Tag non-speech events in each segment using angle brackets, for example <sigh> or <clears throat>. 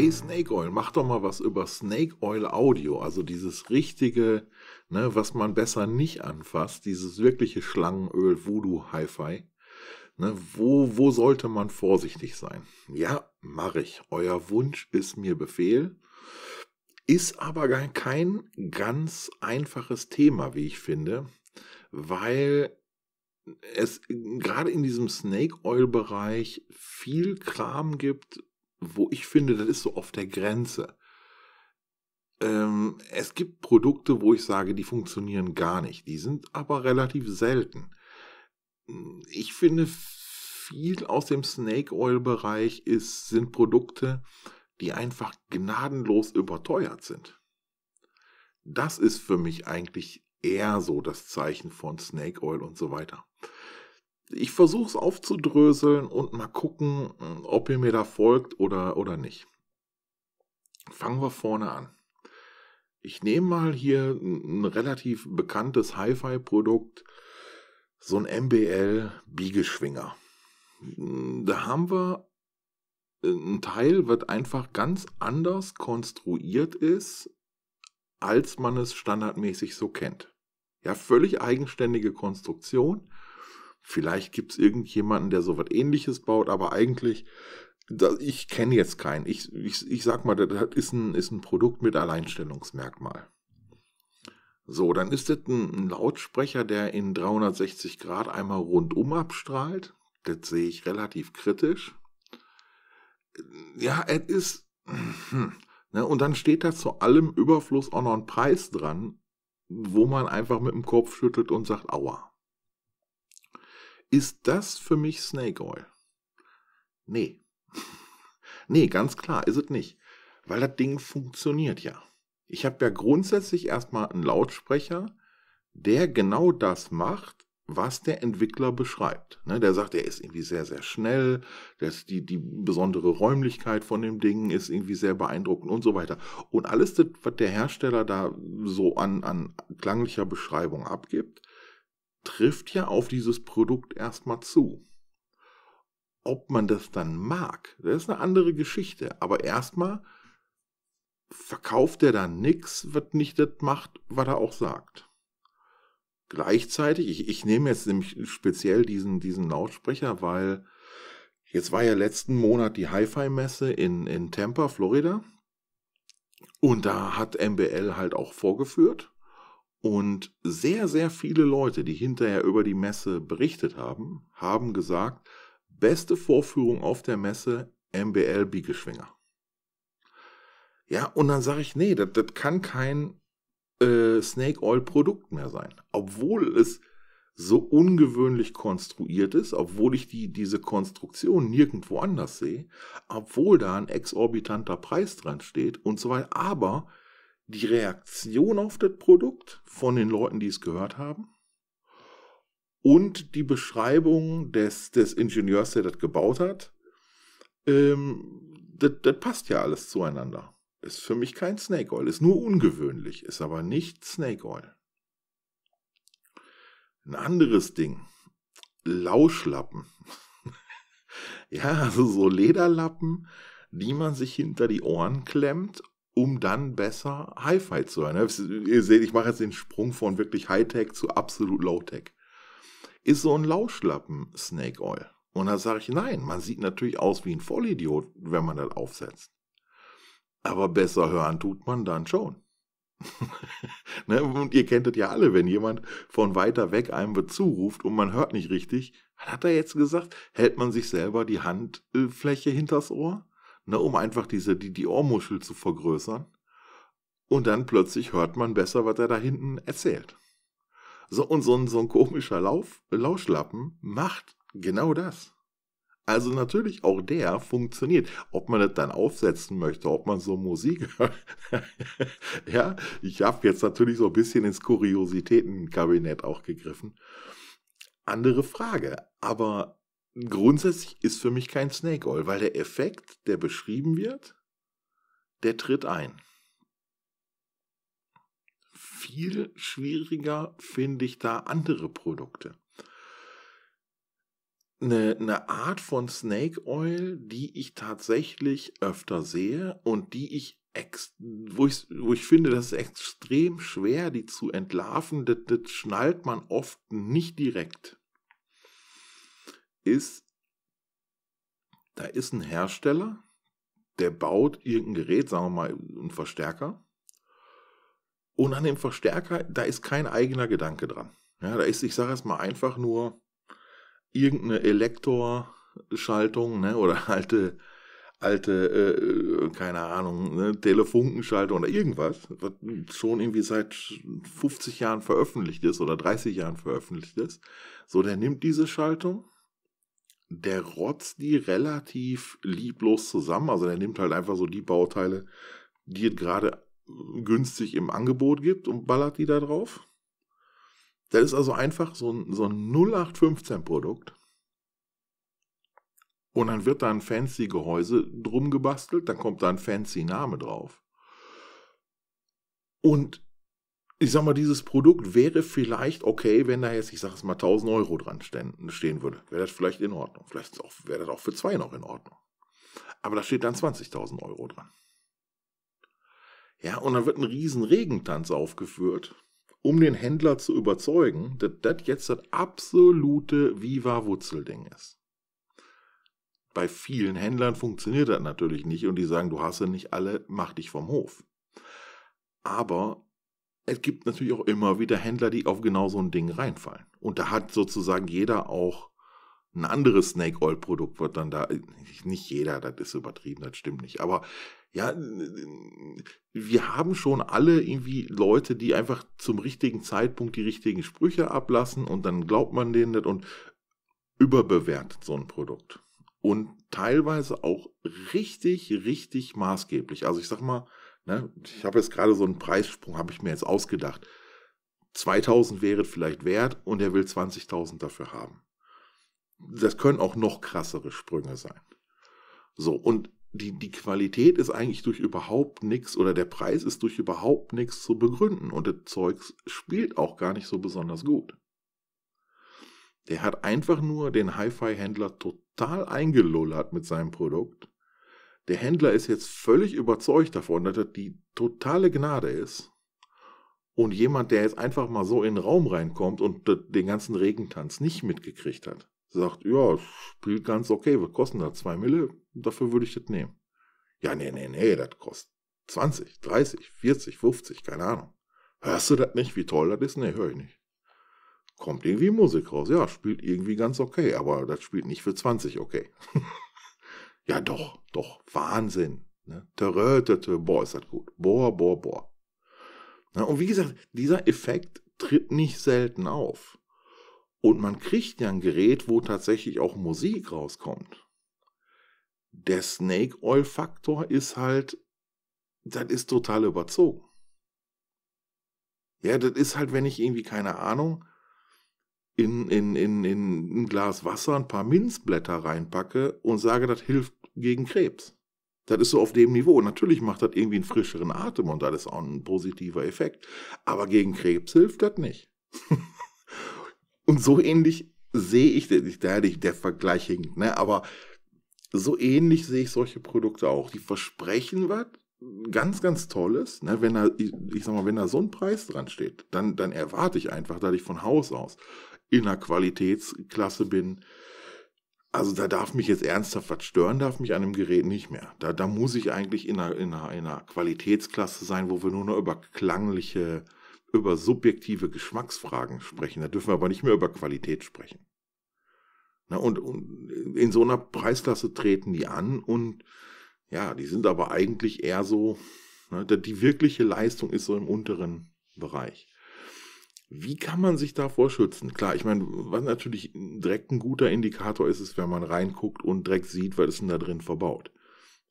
ey Snake Oil, mach doch mal was über Snake Oil Audio, also dieses richtige, ne, was man besser nicht anfasst, dieses wirkliche Schlangenöl, Voodoo Hi-Fi. Ne, wo, wo sollte man vorsichtig sein? Ja, mache ich. Euer Wunsch ist mir Befehl. Ist aber kein ganz einfaches Thema, wie ich finde, weil es gerade in diesem Snake Oil Bereich viel Kram gibt, wo ich finde, das ist so auf der Grenze. Ähm, es gibt Produkte, wo ich sage, die funktionieren gar nicht. Die sind aber relativ selten. Ich finde, viel aus dem Snake Oil-Bereich sind Produkte, die einfach gnadenlos überteuert sind. Das ist für mich eigentlich eher so das Zeichen von Snake Oil und so weiter ich versuche es aufzudröseln und mal gucken, mm, ob ihr mir da folgt oder, oder nicht. Fangen wir vorne an. Ich nehme mal hier ein relativ bekanntes Hi-Fi-Produkt, so ein MBL-Biegeschwinger. Mm, da haben wir äh, ein Teil, was einfach ganz anders konstruiert ist, als man es standardmäßig so kennt. Ja, völlig eigenständige Konstruktion Vielleicht gibt es irgendjemanden, der so was ähnliches baut, aber eigentlich, da, ich kenne jetzt keinen. Ich, ich, ich sag mal, das ist ein, ist ein Produkt mit Alleinstellungsmerkmal. So, dann ist das ein, ein Lautsprecher, der in 360 Grad einmal rundum abstrahlt. Das sehe ich relativ kritisch. Ja, es ist. Hm, ne, und dann steht da zu allem Überfluss auch noch ein Preis dran, wo man einfach mit dem Kopf schüttelt und sagt, aua. Ist das für mich Snake Oil? Nee. <laughs> nee, ganz klar ist es nicht. Weil das Ding funktioniert ja. Ich habe ja grundsätzlich erstmal einen Lautsprecher, der genau das macht, was der Entwickler beschreibt. Ne, der sagt, er ist irgendwie sehr, sehr schnell, dass die, die besondere Räumlichkeit von dem Ding ist irgendwie sehr beeindruckend und so weiter. Und alles, das, was der Hersteller da so an, an klanglicher Beschreibung abgibt, trifft ja auf dieses Produkt erstmal zu. Ob man das dann mag, das ist eine andere Geschichte. Aber erstmal verkauft er da nichts, was nicht das macht, was er auch sagt. Gleichzeitig, ich, ich nehme jetzt nämlich speziell diesen, diesen Lautsprecher, weil jetzt war ja letzten Monat die Hi-Fi-Messe in, in Tampa, Florida. Und da hat MBL halt auch vorgeführt. Und sehr, sehr viele Leute, die hinterher über die Messe berichtet haben, haben gesagt, beste Vorführung auf der Messe MBL Biegeschwinger. Ja, und dann sage ich, nee, das, das kann kein äh, Snake Oil Produkt mehr sein. Obwohl es so ungewöhnlich konstruiert ist, obwohl ich die, diese Konstruktion nirgendwo anders sehe, obwohl da ein exorbitanter Preis dran steht und so weiter. Aber die Reaktion auf das Produkt von den Leuten, die es gehört haben und die Beschreibung des, des Ingenieurs, der das gebaut hat, ähm, das, das passt ja alles zueinander. Ist für mich kein Snake Oil, ist nur ungewöhnlich, ist aber nicht Snake Oil. Ein anderes Ding, Lauschlappen. <laughs> ja, also so Lederlappen, die man sich hinter die Ohren klemmt um dann besser Hi-Fi zu hören. Ihr seht, ich mache jetzt den Sprung von wirklich High-Tech zu absolut Low-Tech. Ist so ein Lauschlappen Snake Oil. Und da sage ich, nein, man sieht natürlich aus wie ein Vollidiot, wenn man das aufsetzt. Aber besser hören tut man dann schon. <laughs> ne? Und ihr kennt das ja alle, wenn jemand von weiter weg einem zuruft und man hört nicht richtig, was hat er jetzt gesagt? Hält man sich selber die Handfläche hinters Ohr? ne, um einfach diese, die, die Ohrmuschel zu vergrößern. Und dann plötzlich hört man besser, was er da hinten erzählt. So, und so ein, so ein komischer Lauf, Lauschlappen macht genau das. Also natürlich auch der funktioniert. Ob man das dann aufsetzen möchte, ob man so Musik hört. <laughs> ja, ich habe jetzt natürlich so ein bisschen ins Kuriositätenkabinett auch gegriffen. Andere Frage. Aber grundsätzlich ist für mich kein Snake Oil, weil der Effekt, der beschrieben wird, der tritt ein. Viel schwieriger finde ich da andere Produkte. Eine, eine Art von Snake Oil, die ich tatsächlich öfter sehe und die ich Ex, wo ich, wo ich finde, das ist extrem schwer, die zu entlarven. Das, das, schnallt man oft nicht direkt ist, da ist ein Hersteller, der baut irgendein Gerät, sagen wir mal, einen Verstärker. Und an dem Verstärker, da ist kein eigener Gedanke dran. Ja, da ist, ich sage es mal einfach nur irgendeine Elektorschaltung ne, oder <laughs> alte, alte äh, keine Ahnung, ne, Telefunkenschaltung oder irgendwas, was schon irgendwie seit 50 Jahren veröffentlicht ist oder 30 Jahren veröffentlicht ist. So, der nimmt diese Schaltung der rotzt die relativ lieblos zusammen. Also der nimmt halt einfach so die Bauteile, die es gerade äh, günstig im Angebot gibt und ballert die da drauf. Das ist also einfach so ein, so ein 0815-Produkt. Und dann wird da ein fancy Gehäuse drum gebastelt, dann kommt da ein fancy Name drauf. Und ich sag mal, dieses Produkt wäre vielleicht okay, wenn da jetzt, ich sage es mal, 1000 Euro dran stehen würde. Wäre das vielleicht in Ordnung. Vielleicht wäre das auch für zwei noch in Ordnung. Aber da steht dann 20.000 Euro dran. Ja, und dann wird ein riesen Regentanz aufgeführt, um den Händler zu überzeugen, dass das jetzt das absolute Viva-Wurzelding ist. Bei vielen Händlern funktioniert das natürlich nicht und die sagen, du hast ja nicht alle, mach dich vom Hof. Aber es gibt natürlich auch immer wieder Händler, die auf genau so ein Ding reinfallen. Und da hat sozusagen jeder auch ein anderes Snake Oil Produkt wird dann da, nicht jeder, das ist übertrieben, das stimmt nicht, aber ja, wir haben schon alle irgendwie Leute, die einfach zum richtigen Zeitpunkt die richtigen Sprüche ablassen und dann glaubt man denen das und überbewertet so ein Produkt. Und teilweise auch richtig, richtig maßgeblich. Also ich sag mal, Ne? Ich habe jetzt gerade so einen Preissprung, habe ich mir jetzt ausgedacht. 2000 wäre vielleicht wert und er will 20.000 dafür haben. Das können auch noch krassere Sprünge sein. So, und die, die Qualität ist eigentlich durch überhaupt nichts oder der Preis ist durch überhaupt nichts zu begründen und das Zeugs spielt auch gar nicht so besonders gut. Der hat einfach nur den Hi-Fi-Händler total eingelullert mit seinem Produkt der Händler ist jetzt völlig überzeugt davon, dass das die totale Gnade ist. Und jemand, der jetzt einfach mal so in den Raum reinkommt und den ganzen Regentanz nicht mitgekriegt hat, sagt, ja, spielt ganz okay, was kostet das? Zwei Mille? Dafür würde ich das nehmen. Ja, nee, nee, nee, das kostet 20, 30, 40, 50, keine Ahnung. Hörst du das nicht, wie toll das ist? Nee, höre ich nicht. Kommt irgendwie Musik raus. Ja, spielt irgendwie ganz okay, aber das spielt nicht für 20 okay. <laughs> Ja, doch, doch, Wahnsinn. Ne? boah, ist das gut. Boah, boah, boah. Und wie gesagt, dieser Effekt tritt nicht selten auf. Und man kriegt ja ein Gerät, wo tatsächlich auch Musik rauskommt. Der Snake Oil Faktor ist halt, das ist total überzogen. Ja, das ist halt, wenn ich irgendwie, keine Ahnung, in, in, in, in ein Glas Wasser ein paar Minzblätter reinpacke und sage, das hilft gegen Krebs. Das ist so auf dem Niveau. Natürlich macht das irgendwie einen frischeren Atem und das ist auch ein positiver Effekt. Aber gegen Krebs hilft das nicht. <laughs> und so ähnlich sehe ich, da der Vergleich hinkt, ne? aber so ähnlich sehe ich solche Produkte auch. Die versprechen was ganz, ganz Tolles. Ne? Wenn da, ich sag mal, wenn da so ein Preis dran steht, dann, dann erwarte ich einfach, dass ich von Haus aus in einer Qualitätsklasse bin, also da darf mich jetzt ernsthaft was stören, darf mich an einem Gerät nicht mehr. Da, da muss ich eigentlich in einer, in, einer, in einer Qualitätsklasse sein, wo wir nur noch über klangliche, über subjektive Geschmacksfragen sprechen. Da dürfen wir aber nicht mehr über Qualität sprechen. Na, und, und in so einer Preisklasse treten die an und ja, die sind aber eigentlich eher so, ne, die wirkliche Leistung ist so im unteren Bereich. Wie kann man sich davor schützen? Klar, ich meine, was natürlich direkt ein guter Indikator ist, ist, wenn man reinguckt und direkt sieht, was ist denn da drin verbaut.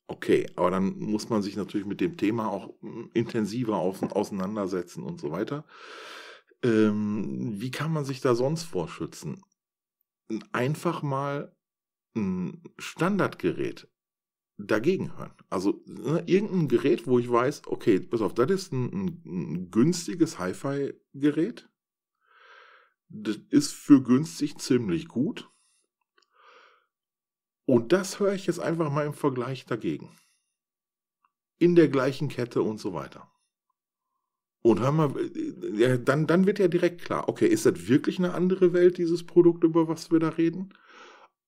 Okay, aber dann muss man sich natürlich mit dem Thema auch hm, intensiver auseinandersetzen und so weiter. Ähm, wie kann man sich da sonst vorschützen? Einfach mal ein Standardgerät dagegen hören. Also ne, irgendein Gerät, wo ich weiß, okay, pass auf, das ist ein, ein günstiges Hi-Fi-Gerät. Das ist für günstig ziemlich gut. Und das höre ich jetzt einfach mal im Vergleich dagegen. In der gleichen Kette und so weiter. Und hör mal, ja, äh, äh, dann, dann wird ja direkt klar, okay, ist das wirklich eine andere Welt, dieses Produkt, über was wir da reden?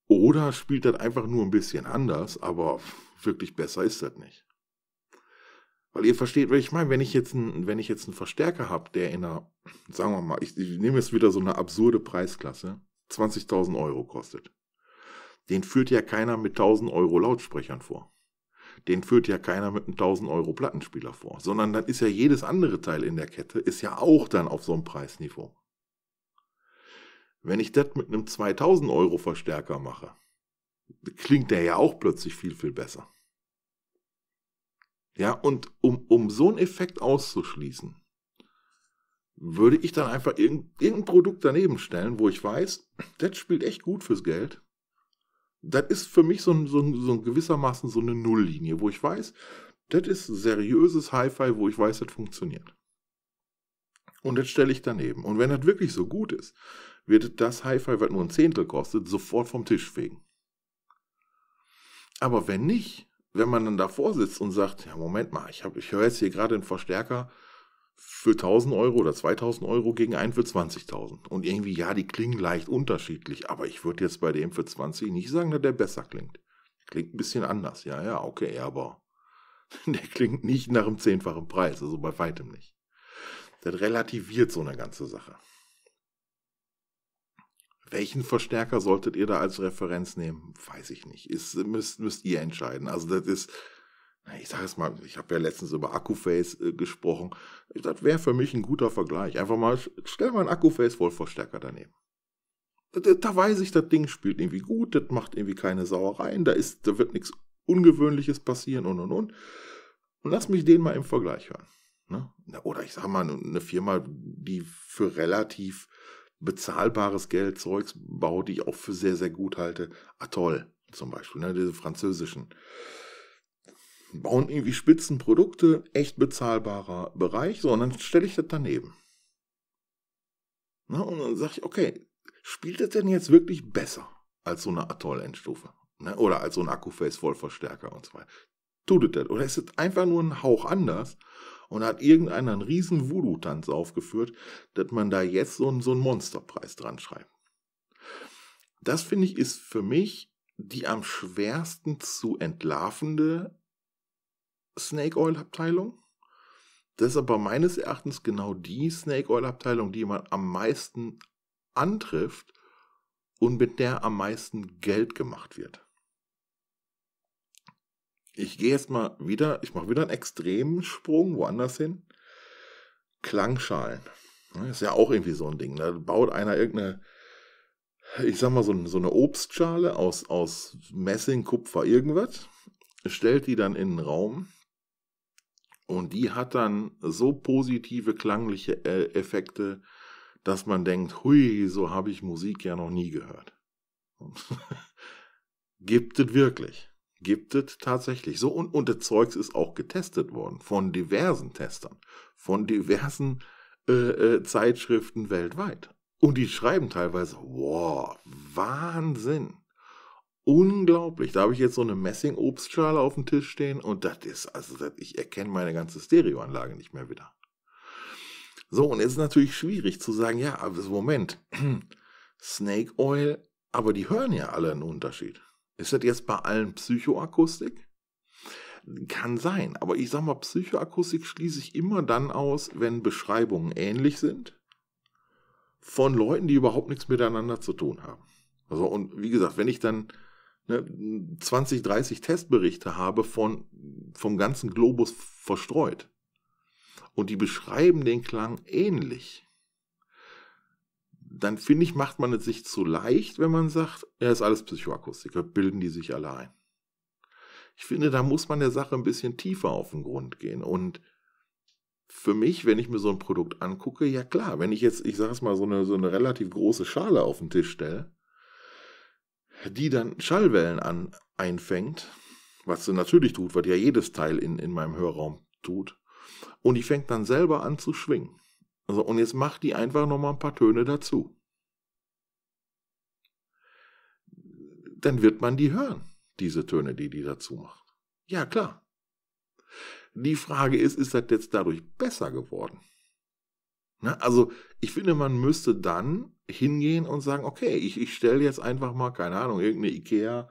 Oder spielt das einfach nur ein bisschen anders, aber wirklich besser ist das nicht. Weil ihr versteht, was ich meine, wenn ich jetzt einen, wenn Verstärker habe, der in einer, sagen wir mal, ich, ich nehme jetzt wieder so eine absurde Preisklasse, 20.000 Euro kostet. Den führt ja keiner mit 1.000 Euro Lautsprechern vor. Den führt ja keiner mit einem 1.000 Euro Plattenspieler vor, sondern dann ist ja jedes andere Teil in der Kette, ist ja auch dann auf so einem Preisniveau. Wenn ich das mit einem 2000 Euro Verstärker mache, klingt der ja auch plötzlich viel, viel besser. Ja, und um, um so einen Effekt auszuschließen, würde ich dann einfach irgendein, irgendein Produkt daneben stellen, wo ich weiß, das spielt echt gut fürs Geld. Das ist für mich so, ein, so, ein, so ein gewissermaßen so eine Nulllinie, wo ich weiß, das ist seriöses Hi-Fi, wo ich weiß, das funktioniert. Und das stelle ich daneben. Und wenn das wirklich so gut ist, wird das Hi-Fi, was nur ein Zehntel kostet, sofort vom Tisch fegen. Aber wenn nicht, wenn man dann davor sitzt und sagt, ja Moment mal, ich, ich höre jetzt hier gerade einen Verstärker für 1000 Euro oder 2000 Euro gegen einen für 20.000. Und irgendwie, ja, die klingen leicht unterschiedlich, aber ich würde jetzt bei dem für 20 nicht sagen, dass der besser klingt. Klingt ein bisschen anders, ja, ja, okay, aber <laughs> der klingt nicht nach einem zehnfachen Preis, also bei weitem nicht. Das relativiert so eine ganze Sache. Welchen Verstärker solltet ihr da als Referenz nehmen? Weiß ich nicht. Ist, müsst, müsst ihr entscheiden. Also das ist, ich sage es mal, ich habe ja letztens über Akkuface äh, gesprochen. Das wäre für mich ein guter Vergleich. Einfach mal, stell mal einen Akkuface-Wollverstärker daneben. Da, da, weiß ich, das Ding spielt irgendwie gut, das macht irgendwie keine Sauereien, da, ist, da wird nichts Ungewöhnliches passieren und und und. Und lass mich den mal im Vergleich hören. Ne? Oder ich sage mal, eine Firma, die für relativ bezahlbares Geld Zeugs baue, die ich auch für sehr, sehr gut halte. Atoll zum Beispiel, ne, diese französischen. Bauen irgendwie Spitzenprodukte, echt bezahlbarer Bereich, so, und dann stelle ich das daneben. Ne, und dann sage ich, okay, spielt das denn jetzt wirklich besser als so eine Atoll-Endstufe? Ne, oder als so ein akku face vollverstärker und so weiter. Tut es das? Oder ist es einfach nur ein Hauch anders? und hat irgendeinen riesen Voodoo-Tanz aufgeführt, dass man da jetzt so, so einen Monsterpreis dran schreibt. Das finde ich ist für mich die am schwersten zu entlarvende Snake Oil Abteilung. Das ist aber meines Erachtens genau die Snake Oil Abteilung, die man am meisten antrifft und mit der am meisten Geld gemacht wird ich gehe jetzt mal wieder, ich mache wieder einen extremen Sprung woanders hin. Klangschalen. ist ja auch irgendwie so ein Ding. Da ne? baut einer irgendeine, ich sag mal, so, eine Obstschale aus, aus Messing, Kupfer, irgendwas, stellt die dann in den Raum und die hat dann so positive klangliche äh, Effekte, dass man denkt, hui, so habe ich Musik ja noch nie gehört. <laughs> Gibt es wirklich gibt es tatsächlich so. Und, und das Zeugs ist auch getestet worden von diversen Testern, von diversen äh, äh, Zeitschriften weltweit. Und die schreiben teilweise, wow, Wahnsinn. Unglaublich. Da habe ich jetzt so eine Messing-Obstschale auf dem Tisch stehen und das ist, also das, ich erkenne meine ganze Stereoanlage nicht mehr wieder. So, und jetzt ist natürlich schwierig zu sagen, ja, aber Moment, <clears throat> Snake Oil, aber die hören ja alle einen Unterschied. Ist das jetzt bei allen Psychoakustik? Kann sein, aber ich sag mal, Psychoakustik schließe ich immer dann aus, wenn Beschreibungen ähnlich sind von Leuten, die überhaupt nichts miteinander zu tun haben. Also, und wie gesagt, wenn ich dann ne, 20, 30 Testberichte habe von, vom ganzen Globus verstreut und die beschreiben den Klang ähnlich, dann finde ich, macht man es sich zu leicht, wenn man sagt, er ist alles Psychoakustiker, bilden die sich alle ein. Ich finde, da muss man der Sache ein bisschen tiefer auf den Grund gehen. Und für mich, wenn ich mir so ein Produkt angucke, ja klar, wenn ich jetzt, ich sage es mal, so eine, so eine relativ große Schale auf den Tisch stelle, die dann Schallwellen an, einfängt, was sie natürlich tut, was ja jedes Teil in, in meinem Hörraum tut, und die fängt dann selber an zu schwingen also, und jetzt macht die einfach nochmal ein paar Töne dazu. Dann wird man die hören, diese Töne, die die dazu macht. Ja, klar. Die Frage ist, ist das jetzt dadurch besser geworden? Na, ne, also, ich finde, man müsste dann hingehen und sagen, okay, ich, ich stelle jetzt einfach mal, keine Ahnung, irgendeine Ikea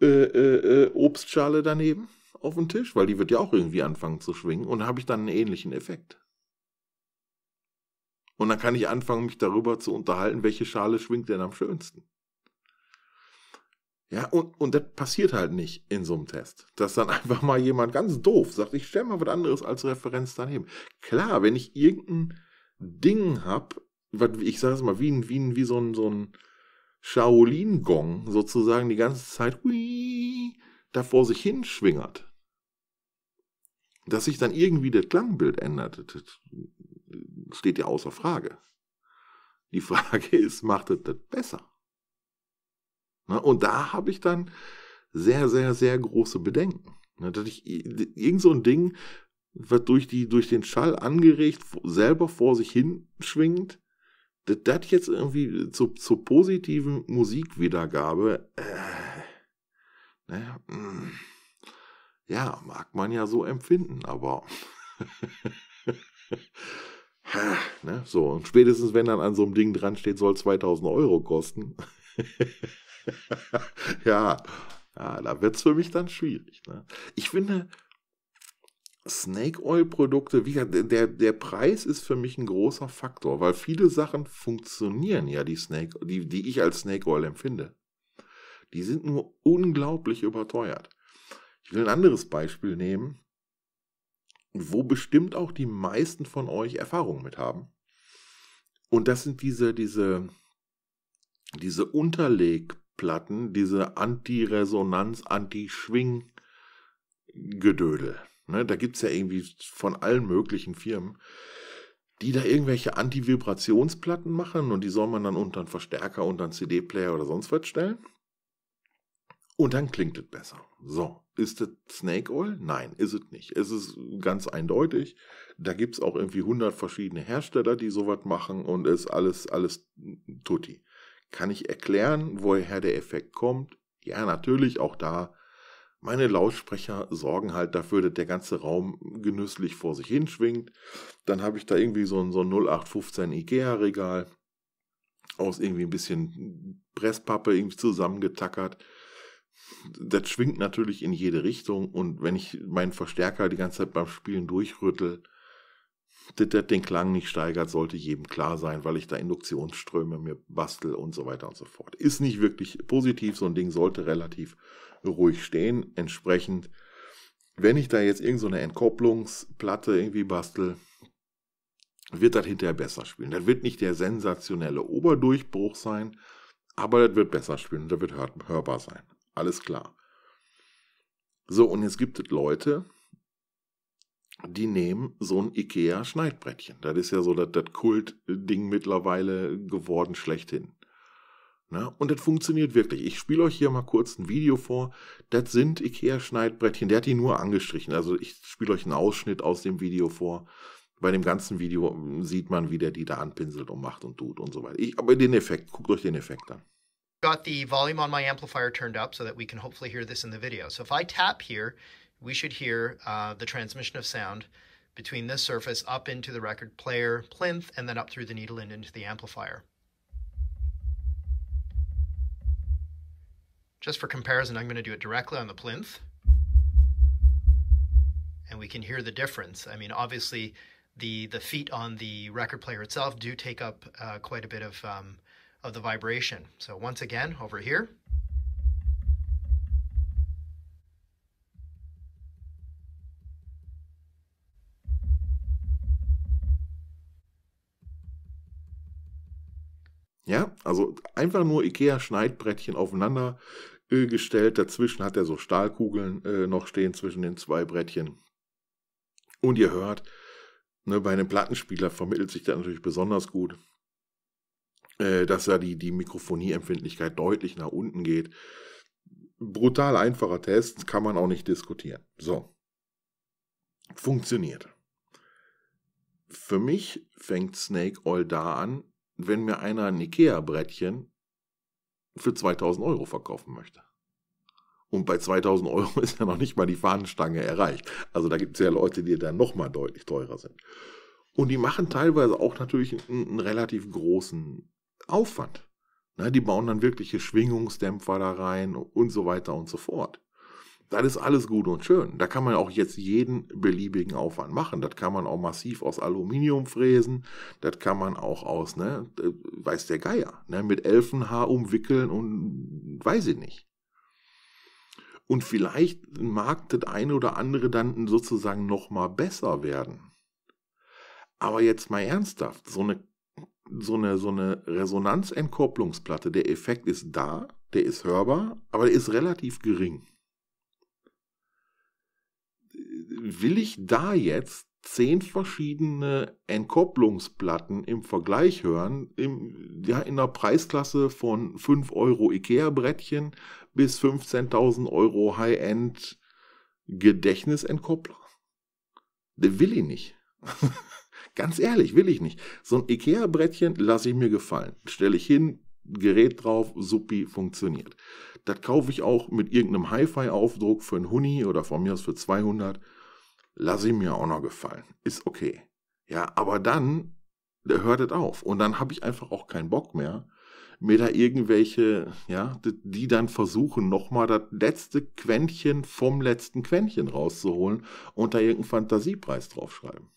äh, äh, äh, Obstschale daneben auf den Tisch, weil die wird ja auch irgendwie anfangen zu schwingen und habe ich dann einen ähnlichen Effekt. Und dann kann ich anfangen, mich darüber zu unterhalten, welche Schale schwingt denn am schönsten. Ja, und, und das passiert halt nicht in so einem Test. Dass dann <laughs> einfach mal jemand ganz doof sagt, ich stelle mal was anderes als Referenz daneben. Klar, wenn ich irgendein Ding habe, ich sage es mal, wie, wie, wie so ein, so ein Shaolin-Gong sozusagen die ganze Zeit da vor sich hinschwingert, dass sich dann irgendwie das Klangbild ändert, das steht ja außer Frage. Die Frage <laughs> ist, macht es das besser? Na, ne, und da habe ich dann sehr, sehr, sehr große Bedenken. Na, ne, dass ich irgend so ein Ding, was durch, die, durch den Schall angeregt selber vor sich hin schwingt, dass das jetzt irgendwie zu, zur positiven Musikwiedergabe, äh, ne, mh, hm, ja, mag man ja so empfinden, aber <laughs> Ha, ne? So, und spätestens, wenn dann an so einem Ding dran steht, soll 2000 Euro kosten. <laughs> ja, ja, da wird es für mich dann schwierig. Ne? Ich finde, Snake Oil Produkte, wie der, der Preis ist für mich ein großer Faktor, weil viele Sachen funktionieren ja, die, Snake, die, die ich als Snake Oil empfinde. Die sind nur unglaublich überteuert. Ich will ein anderes Beispiel nehmen wo bestimmt auch die meisten von euch Erfahrungen mit haben. Und das sind diese, diese, diese Unterlegplatten, diese Anti-Resonanz, Anti-Schwing-Gedödel. Ne, da gibt es ja irgendwie von allen möglichen Firmen, die da irgendwelche Anti-Vibrationsplatten machen und die soll man dann unter einen Verstärker, unter einen CD-Player oder sonst was stellen. Und dann klingt es besser. So, ist es Snake Oil? Nein, ist es nicht. Es ist ganz eindeutig. Da gibt es auch irgendwie 100 verschiedene Hersteller, die sowas machen und es ist alles, alles tutti. Kann ich erklären, woher der Effekt kommt? Ja, natürlich, auch da. Meine Lautsprecher sorgen halt dafür, dass der ganze Raum genüsslich vor sich hinschwingt. Dann habe ich da irgendwie so ein, so ein 0815 Ikea-Regal aus irgendwie ein bisschen Presspappe irgendwie zusammengetackert das schwingt natürlich in jede Richtung und wenn ich meinen Verstärker die ganze Zeit beim Spielen durchrüttel, dass das den Klang nicht steigert, sollte jedem klar sein, weil ich da Induktionsströme mir bastel und so weiter und so fort. Ist nicht wirklich positiv, so ein Ding sollte relativ ruhig stehen. Entsprechend, wenn ich da jetzt irgendeine so Entkopplungsplatte irgendwie bastel, wird das hinterher besser spielen. Das wird nicht der sensationelle Oberdurchbruch sein, aber das wird besser spielen und das wird hörbar sein. Alles klar. So, und jetzt gibt es Leute, die nehmen so ein IKEA-Schneidbrettchen. Das ist ja so das, das Kult-Ding mittlerweile geworden, schlechthin. Na, und das funktioniert wirklich. Ich spiele euch hier mal kurz ein Video vor. Das sind IKEA-Schneidbrettchen. Der hat die nur angestrichen. Also ich spiele euch einen Ausschnitt aus dem Video vor. Bei dem ganzen Video sieht man, wie der die da anpinselt und macht und tut und so weiter. Ich, aber den Effekt, guckt euch den Effekt an. got the volume on my amplifier turned up so that we can hopefully hear this in the video. So if I tap here, we should hear uh, the transmission of sound between this surface up into the record player plinth and then up through the needle and into the amplifier. Just for comparison, I'm going to do it directly on the plinth. And we can hear the difference. I mean, obviously, the, the feet on the record player itself do take up uh, quite a bit of um, of the vibration. So once again, over here. Ja, also einfach nur IKEA-Schneidbrettchen aufeinander äh, gestellt. Dazwischen hat er so Stahlkugeln äh, noch stehen zwischen den zwei Brettchen. Und ihr hört, ne, bei einem Plattenspieler vermittelt sich das natürlich besonders gut. Äh, dass ja die, die Mikrofonieempfindlichkeit deutlich nach unten geht. Brutal einfacher Test, kann man auch nicht diskutieren. So. Funktioniert. Für mich fängt Snake All da an, wenn mir einer ein Ikea-Brettchen für 2000 Euro verkaufen möchte. Und bei 2000 Euro <laughs> ist ja noch nicht mal die Fahnenstange erreicht. Also da gibt es ja Leute, die dann nochmal deutlich teurer sind. Und die machen teilweise auch natürlich einen, einen relativ großen Aufwand. Ne, die bauen dann wirkliche Schwingungsdämpfer da rein und so weiter und so fort. Das ist alles gut und schön. Da kann man auch jetzt jeden beliebigen Aufwand machen. Das kann man auch massiv aus Aluminium fräsen. Das kann man auch aus, ne, weiß der Geier, ne, mit Elfenhaar umwickeln und weiß ich nicht. Und vielleicht mag das eine oder andere dann sozusagen nochmal besser werden. Aber jetzt mal ernsthaft, so eine so eine, so eine Resonanzentkopplungsplatte, der Effekt ist da, der ist hörbar, aber der ist relativ gering. Will ich da jetzt zehn verschiedene Entkopplungsplatten im Vergleich hören, im, ja, in einer Preisklasse von 5 Euro IKEA-Brettchen bis 15.000 Euro High-End gedächtnisentkoppler Der will ich nicht. <laughs> Ganz ehrlich, will ich nicht. So ein Ikea-Brettchen lasse ich mir gefallen. Stelle ich hin, Gerät drauf, suppi, funktioniert. Das kaufe ich auch mit irgendeinem Hi-Fi-Aufdruck für einen Huni oder von mir aus für 200. Lasse ich mir auch noch gefallen. Ist okay. Ja, aber dann hört es auf. Und dann habe ich einfach auch keinen Bock mehr, mir da irgendwelche, ja, die dann versuchen, nochmal das letzte Quäntchen vom letzten Quäntchen rauszuholen und da irgendeinen Fantasiepreis draufschreiben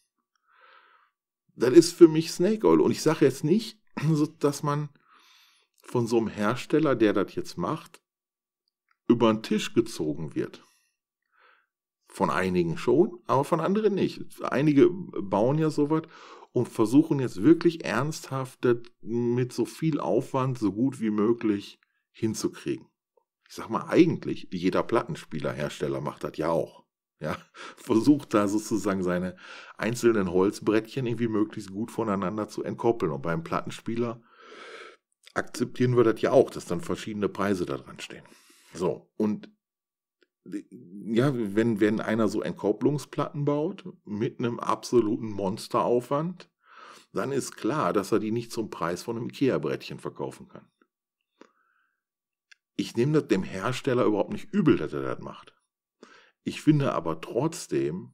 das ist für mich Snake Oil. Und ich sage jetzt nicht, <clears throat> dass man von so einem Hersteller, der das jetzt macht, über den Tisch gezogen wird. Von einigen schon, aber von anderen nicht. Einige bauen ja sowas und versuchen jetzt wirklich ernsthaft das mit so viel Aufwand so gut wie möglich hinzukriegen. Ich sag mal, eigentlich, jeder Plattenspielerhersteller macht das ja auch. Ja, <laughs> versucht da sozusagen seine einzelnen Holzbrettchen irgendwie möglichst gut voneinander zu entkoppeln. Und beim Plattenspieler akzeptieren wir das ja auch, dass dann verschiedene Preise da dran stehen. So, und ja, wenn, wenn einer so Entkopplungsplatten baut, mit einem absoluten Monsteraufwand, dann ist klar, dass er die nicht zum Preis von einem Ikea-Brettchen verkaufen kann. Ich nehme das dem Hersteller überhaupt nicht übel, dass er das macht. Ich finde aber trotzdem,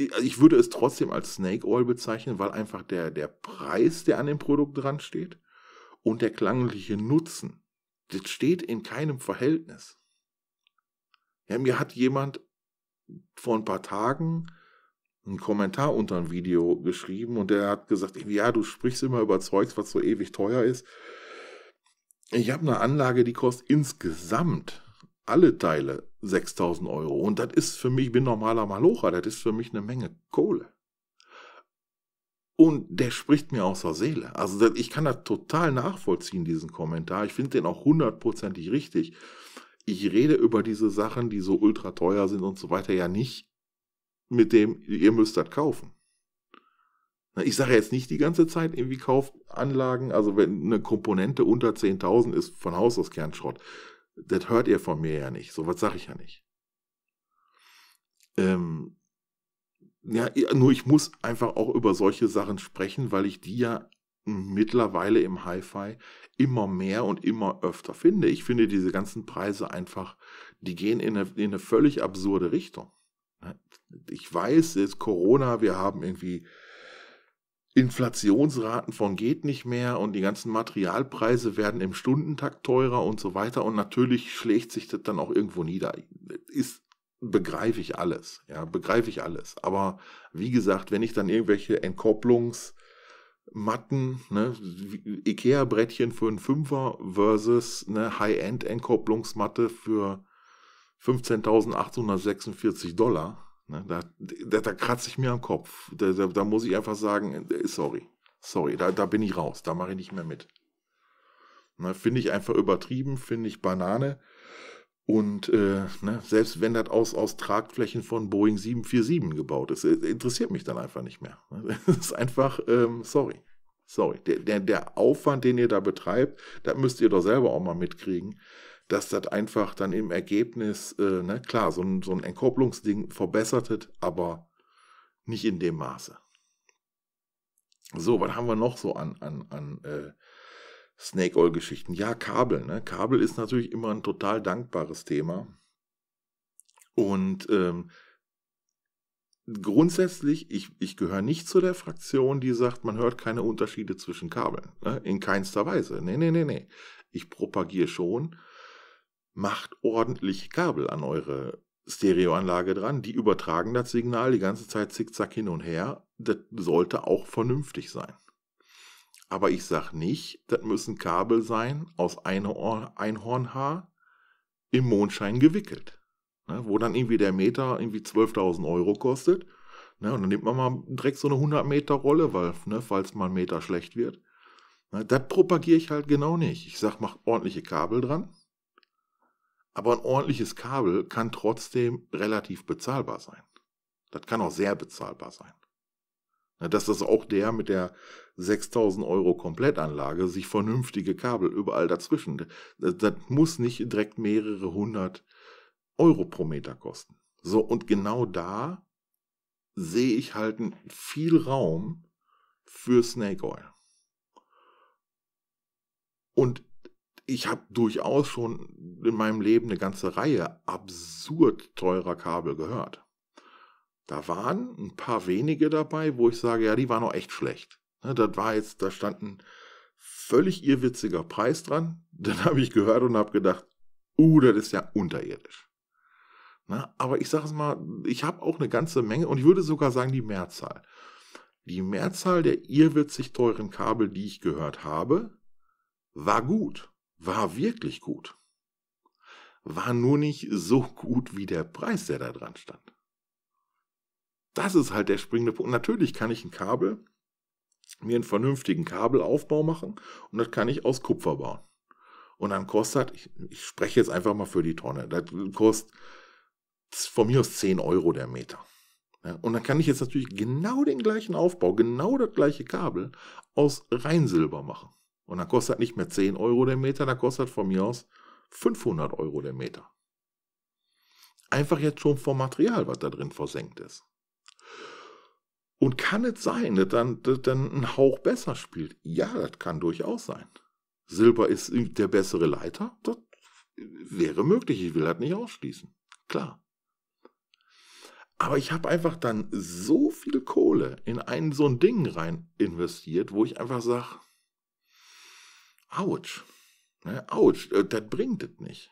also ich würde es trotzdem als Snake Oil bezeichnen, weil einfach der, der Preis, der an dem Produkt dran steht und der klangliche Nutzen, das steht in keinem Verhältnis. Ja, mir hat jemand vor ein paar Tagen einen Kommentar unter ein Video geschrieben und der hat gesagt, ja, du sprichst immer über Zeugs, was so ewig teuer ist. Ich habe eine Anlage, die kostet insgesamt alle Teile 6000 Euro. Und das ist für mich, ich bin normaler Malocher, das ist für mich eine Menge Kohle. Und der spricht mir aus der Seele. Also ich kann das total nachvollziehen, diesen Kommentar. Ich finde den auch hundertprozentig richtig. Ich rede über diese Sachen, die so ultra teuer sind und so weiter, ja nicht mit dem, ihr müsst das kaufen. Ich sage jetzt nicht die ganze Zeit irgendwie Kaufanlagen, also wenn eine Komponente unter 10.000 ist, von Haus aus Kernschrott das hört ihr von mir ja nicht, sowas sage ich ja nicht. Ähm, ja, nur ich muss einfach auch über solche Sachen sprechen, weil ich die ja mittlerweile im Hi-Fi immer mehr und immer öfter finde. Ich finde diese ganzen Preise einfach, die gehen in eine, in eine völlig absurde Richtung. Ne? Ich weiß, es ist Corona, wir haben irgendwie Inflationsraten von geht nicht mehr und die ganzen Materialpreise werden im Stundentakt teurer und so weiter. Und natürlich schlägt sich das dann auch irgendwo nieder. Ist begreife ich alles, ja, begreife ich alles. Aber wie gesagt, wenn ich dann irgendwelche Entkopplungsmatten, ne, Ikea-Brettchen für einen Fünfer versus eine High-End-Entkopplungsmatte für 15.846 Dollar, Ne, da, da, da kratze ich mir am Kopf. Da, da, da, muss ich einfach sagen, äh, sorry, sorry, da, da bin ich raus, da mache ich nicht mehr mit. Ne, finde ich einfach übertrieben, finde ich Banane. Und äh, ne, selbst wenn das aus, aus Tragflächen von Boeing 747 gebaut ist, äh, interessiert mich dann einfach nicht mehr. Ne, <laughs> das ist einfach, ähm, sorry. Sorry, der, der, der Aufwand, den ihr da betreibt, das müsst ihr doch selber auch mal mitkriegen dass das einfach dann im Ergebnis, äh, ne, klar, so ein, so ein Entkopplungsding verbessert hat, aber nicht in dem Maße. So, was haben wir noch so an, an, an äh, Snake-Oil-Geschichten? Ja, Kabel. Ne? Kabel ist natürlich immer ein total dankbares Thema. Und ähm, grundsätzlich, ich, ich gehöre nicht zu der Fraktion, die sagt, man hört keine Unterschiede zwischen Kabeln. Ne? In keinster Weise. Nee, nee, nee, nee. Ich propagiere schon, macht ordentlich Kabel an eure Stereoanlage dran. Die übertragen das Signal die ganze Zeit zickzack hin und her. Das sollte auch vernünftig sein. Aber ich sage nicht, das müssen Kabel sein aus Einhornhaar im Mondschein gewickelt. Ne, wo dann irgendwie der Meter irgendwie 12.000 Euro kostet. Ne, und dann nimmt man mal direkt so eine 100 Meter Rolle, weil, ne, falls mal ein Meter schlecht wird. Ne, das propagiere ich halt genau nicht. Ich sage, macht ordentliche Kabel dran. Aber ein ordentliches Kabel kann trotzdem relativ bezahlbar sein. Das kann auch sehr bezahlbar sein. Dass das auch der mit der 6000 Euro Komplettanlage sich vernünftige Kabel überall dazwischen, das muss nicht direkt mehrere hundert Euro pro Meter kosten. So, und genau da sehe ich halt viel Raum für Snake Oil. Und ich habe durchaus schon in meinem Leben eine ganze Reihe absurd teurer Kabel gehört. Da waren ein paar wenige dabei, wo ich sage, ja, die waren auch echt schlecht. Ne, das war jetzt, da stand ein völlig irrwitziger Preis dran. <laughs> Dann habe ich gehört und habe gedacht, uh, das ist ja unterirdisch. Na, ne, aber ich sage es mal, ich habe auch eine ganze Menge und ich würde sogar sagen, die Mehrzahl. Die Mehrzahl der irrwitzig teuren Kabel, die ich gehört habe, war gut war wirklich gut. War nur nicht so gut wie der Preis, der da dran stand. Das ist halt der springende Punkt. Natürlich kann ich ein Kabel, mir einen vernünftigen Kabelaufbau machen und das kann ich aus Kupfer bauen. Und dann kostet, ich, ich spreche jetzt einfach mal für die Tonne, das kostet von mir aus 10 Euro der Meter. Und dann kann ich jetzt natürlich genau den gleichen Aufbau, genau das gleiche Kabel aus Reinsilber machen. Und dann kostet nicht mehr 10 Euro der Meter, dann kostet von mir aus 500 Euro der Meter. Einfach jetzt schon vom Material, was da drin versenkt ist. Und kann es sein, dass dann, dass dann ein Hauch besser spielt? Ja, das kann durchaus sein. Silber ist der bessere Leiter? Das wäre möglich. Ich will das nicht ausschließen. Klar. Aber ich habe einfach dann so viel Kohle in ein so ein Ding rein investiert, wo ich einfach sage, Autsch. Ne? Autsch, äh, das bringt es nicht.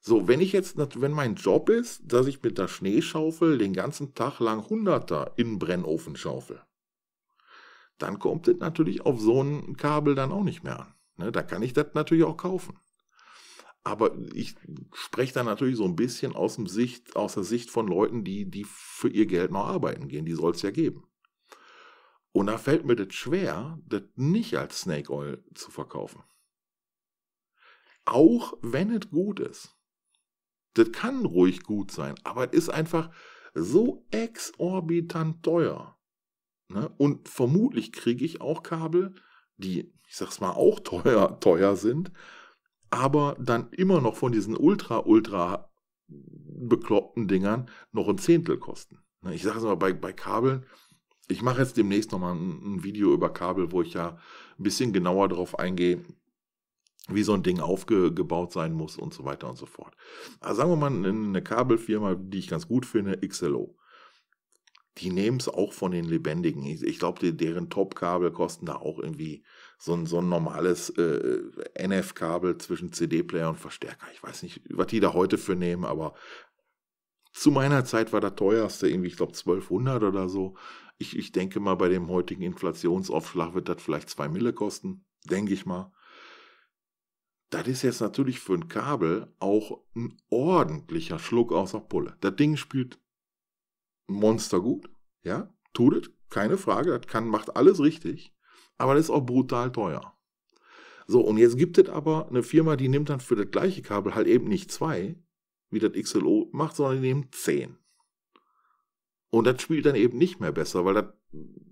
So, wenn ich jetzt, wenn mein Job ist, dass ich mit der Schneeschaufel den ganzen Tag lang Hunderter in den Brennofen schaufel, dann kommt es natürlich auf so ein Kabel dann auch nicht mehr an. Ne? Da kann ich das natürlich auch kaufen. Aber ich spreche da natürlich so ein bisschen aus, dem Sicht, aus der Sicht von Leuten, die, die für ihr Geld noch arbeiten gehen. Die soll es ja geben. Und da fällt mir das schwer, das nicht als Snake Oil zu verkaufen. Auch wenn es gut ist. Das kann ruhig gut sein, aber es ist einfach so exorbitant teuer. Ne? Und vermutlich kriege ich auch Kabel, die, ich sag's mal, auch teuer, teuer sind, aber dann immer noch von diesen ultra, ultra bekloppten Dingern noch ein Zehntel kosten. Ne? Ich sag's mal, bei, bei Kabeln, ich mache jetzt demnächst nochmal ein, Video über Kabel, wo ich ja ein bisschen genauer darauf eingehe, wie so ein Ding aufgebaut sein muss und so weiter und so fort. Also sagen wir mal eine Kabelfirma, die ich ganz gut finde, XLO. Die nehmen es auch von den Lebendigen. Ich, glaube, deren Top-Kabel kosten da auch irgendwie so ein, so ein normales äh, NF-Kabel zwischen CD-Player und Verstärker. Ich weiß nicht, was die da heute für nehmen, aber zu meiner Zeit war der teuerste irgendwie, ich glaube, 1200 oder so. Ich, ich denke mal, bei dem heutigen Inflationsaufschlag wird das vielleicht zwei Mille kosten, denke ich mal. Das ist jetzt natürlich für ein Kabel auch ein ordentlicher Schluck aus der Pulle. Das Ding spielt Monster gut, ja, tut es, keine Frage, das kann, macht alles richtig, aber das ist auch brutal teuer. So, und jetzt gibt es aber eine Firma, die nimmt dann für das gleiche Kabel halt eben nicht zwei, wie das XLO macht, sondern die nehmen zehn. Und das spielt dann eben nicht mehr besser, weil das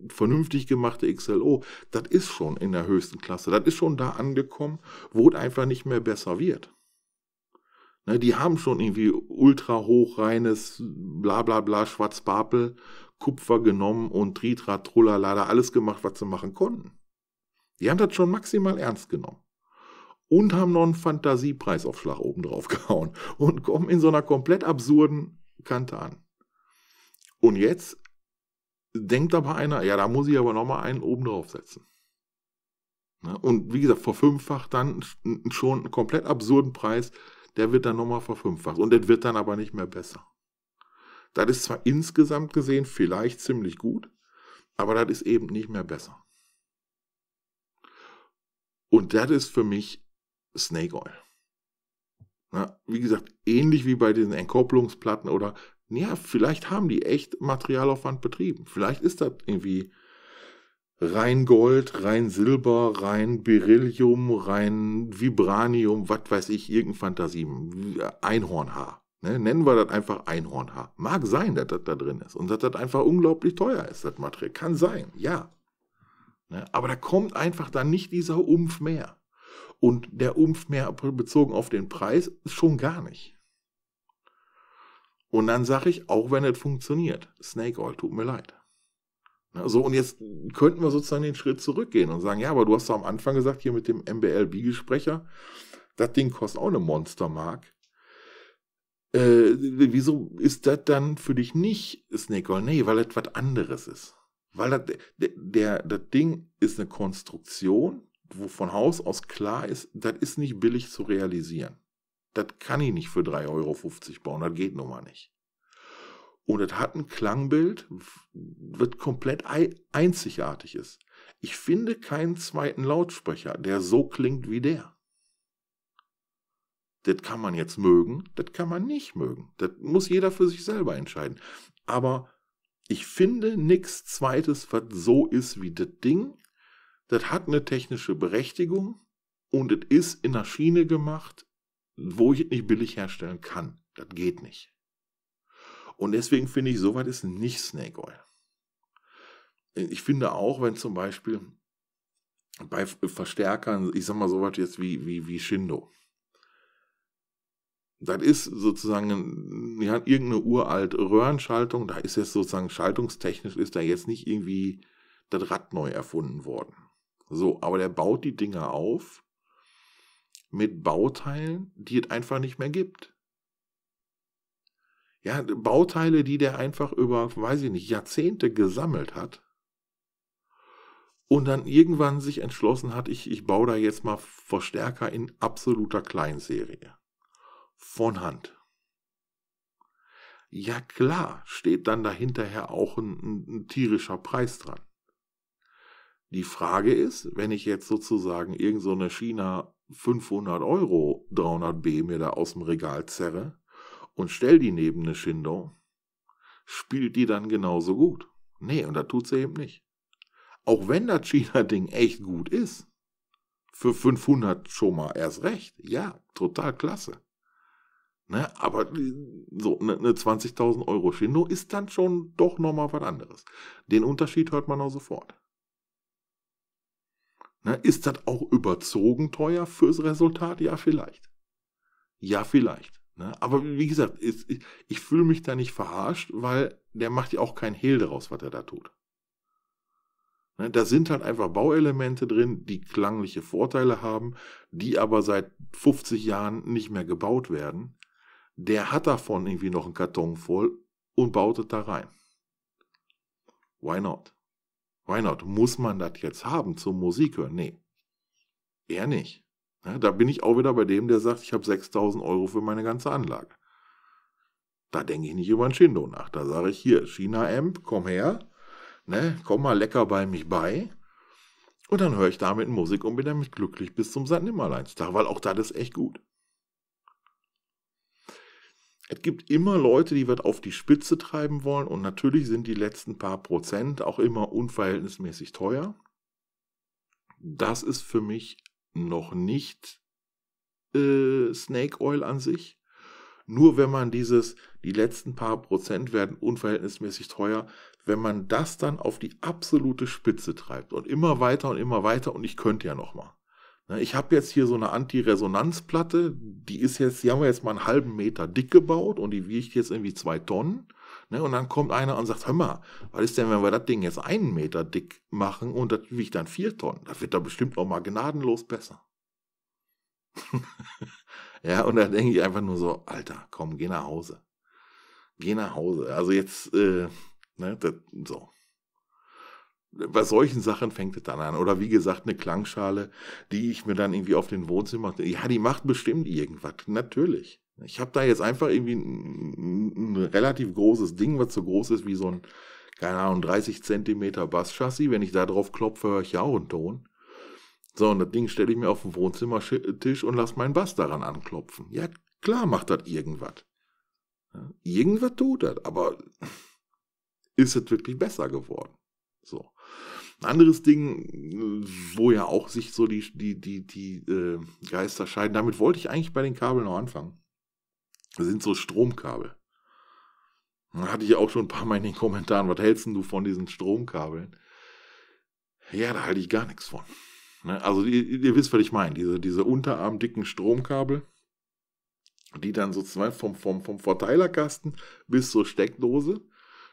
vernünftig gemachte XLO, das ist schon in der höchsten Klasse, das ist schon da angekommen, wo es einfach nicht mehr besser wird. Ne, die haben schon irgendwie ultra hochreines bla bla bla Schwarzpapel, Kupfer genommen und Tritra, Trullala, alles gemacht, was sie machen konnten. Die haben das schon maximal ernst genommen und haben noch einen Fantasiepreisaufschlag auf oben drauf <laughs> gehauen und kommen in so einer komplett absurden Kante an. Und jetzt denkt aber einer, ja, da muss ich aber nochmal einen oben drauf setzen. Ne? Und wie gesagt, verfünffacht dann schon einen komplett absurden Preis, der wird dann nochmal verfünffacht. Und das wird dann aber nicht mehr besser. Das ist zwar insgesamt gesehen vielleicht ziemlich gut, aber das ist eben nicht mehr besser. Und das ist für mich Snake Oil. Na, ne? wie gesagt, ähnlich wie bei diesen Entkopplungsplatten oder ja, vielleicht haben die echt Materialaufwand betrieben. Vielleicht ist das irgendwie rein Gold, rein Silber, rein Beryllium, rein Vibranium, was weiß ich, irgendein Fantasie, Einhornhaar. Ne? Nennen wir das einfach Einhornhaar. Mag sein, dass das da drin ist und dass das einfach unglaublich teuer ist, das Material. Kann sein, ja. Ne? Aber da kommt einfach dann nicht dieser Umf mehr. Und der Umf mehr bezogen auf den Preis schon gar nicht. Und dann sage ich, auch wenn es funktioniert, Snake Oil, tut mir leid. So, und jetzt könnten wir sozusagen den Schritt zurückgehen und sagen, ja, aber du hast doch am Anfang gesagt, hier mit dem MBL-Biegelsprecher, das Ding kostet auch eine Monstermark. Äh, wieso ist das dann für dich nicht Snake Oil? Nee, weil das was anderes ist. Weil das Ding ist eine Konstruktion, wo von Haus aus klar ist, das ist nicht billig zu realisieren. Das kann ich nicht für 3,50 Euro bauen, das geht nun mal nicht. Und das hat ein Klangbild, wird komplett einzigartig ist. Ich finde keinen zweiten Lautsprecher, der so klingt wie der. Das kann man jetzt mögen, das kann man nicht mögen. Das muss jeder für sich selber entscheiden. Aber ich finde nichts Zweites, was so ist wie das Ding. Das hat eine technische Berechtigung und es ist in der Schiene gemacht, wo ich es nicht billig herstellen kann. Das geht nicht. Und deswegen finde ich, soweit ist nicht Snake Oil. Ich finde auch, wenn zum Beispiel bei Verstärkern, ich sag mal sowas jetzt wie, wie, wie Shindo, das ist sozusagen, die hat irgendeine uralte Röhrenschaltung, da ist jetzt sozusagen schaltungstechnisch ist da jetzt nicht irgendwie das Rad neu erfunden worden. So, aber der baut die Dinger auf mit Bauteilen, die es einfach nicht mehr gibt. Ja, Bauteile, die der einfach über, weiß ich nicht, Jahrzehnte gesammelt hat und dann irgendwann sich entschlossen hat, ich, ich baue da jetzt mal Verstärker in absoluter Kleinserie. Von Hand. Ja klar, steht dann dahinterher auch ein, ein, ein tierischer Preis dran. Die Frage ist, wenn ich jetzt sozusagen irgendeine so China 500 Euro 300b mir da aus dem Regal zerre und stell die neben eine Shindo, spielt die dann genauso gut. Nee, und da tut sie eben nicht. Auch wenn das China-Ding echt gut ist, für 500 schon mal erst recht. Ja, total klasse. Ne, aber so eine 20.000 ne Euro Shindo ist dann schon doch nochmal was anderes. Den Unterschied hört man auch sofort. Ne? Ist das auch überzogen teuer fürs Resultat? Ja, vielleicht. Ja, vielleicht. Ne? Aber mhm. wie gesagt, ich fühle mich da nicht verarscht, weil der macht ja auch keinen Hehl daraus, was er da tut. Ne? Da sind halt einfach Bauelemente drin, die klangliche Vorteile haben, die aber seit 50 Jahren nicht mehr gebaut werden. Der hat davon irgendwie noch einen Karton voll und baut es da rein. Why not? why not? Muss man das jetzt haben zum Musik hören? Nee. Eher nicht. Ja, ne, da bin ich auch wieder bei dem, der sagt, ich habe 6000 Euro für meine ganze Anlage. Da denke ich nicht über ein Shindo nach. Da sage ich hier, China-Amp, komm her, ne, komm mal lecker bei mich bei. Und dann höre ich damit Musik und bin damit glücklich bis zum Sandnimmerleinstag, weil auch das ist echt gut. Es gibt immer Leute, die wird auf die Spitze treiben wollen und natürlich sind die letzten paar Prozent auch immer unverhältnismäßig teuer. Das ist für mich noch nicht äh, Snake Oil an sich. Nur wenn man dieses, die letzten paar Prozent werden unverhältnismäßig teuer, wenn man das dann auf die absolute Spitze treibt und immer weiter und immer weiter und ich könnte ja nochmal. Ne, ich habe jetzt hier so eine Antiresonanzplatte, die ist jetzt, die haben wir jetzt mal einen halben Meter dick gebaut und die wiegt jetzt irgendwie zwei Tonnen. Ne? Und dann kommt einer und sagt, hör mal, was ist denn, wenn wir das Ding jetzt einen Meter dick machen und das wiegt dann vier Tonnen? Das wird da bestimmt auch mal gnadenlos besser. <laughs> ja, und da denke ich einfach nur so, Alter, komm, geh nach Hause. Geh nach Hause. Also jetzt, äh, ne, das, so bei solchen Sachen fängt es dann an. Oder wie gesagt, eine Klangschale, die ich mir dann irgendwie auf den Wohnzimmer. Ja, die macht bestimmt irgendwas. Natürlich. Ich habe da jetzt einfach irgendwie ein, ein, relativ großes Ding, was so groß ist wie so ein, keine Ahnung, 30 Zentimeter Basschassis. Wenn ich da drauf klopfe, höre ich ja auch einen Ton. So, und das Ding stelle ich mir auf den Wohnzimmertisch und lasse meinen Bass daran anklopfen. Ja, klar macht das irgendwas. Irgendwas tut das, aber ist es wirklich besser geworden? So. Ein anderes Ding, wo ja auch sich so die, die, die, die äh, Geister scheiden, damit wollte ich eigentlich bei den Kabeln noch anfangen. Das sind so Stromkabel. Da hatte ich ja auch schon ein paar Mal in den Kommentaren, was hältst du von diesen Stromkabeln? Ja, da halte ich gar nichts von. Ne? Also ihr, ihr wisst, was ich meine, diese, diese unterarmdicken Stromkabel, die dann sozusagen vom, vom, vom Verteilerkasten bis zur Steckdose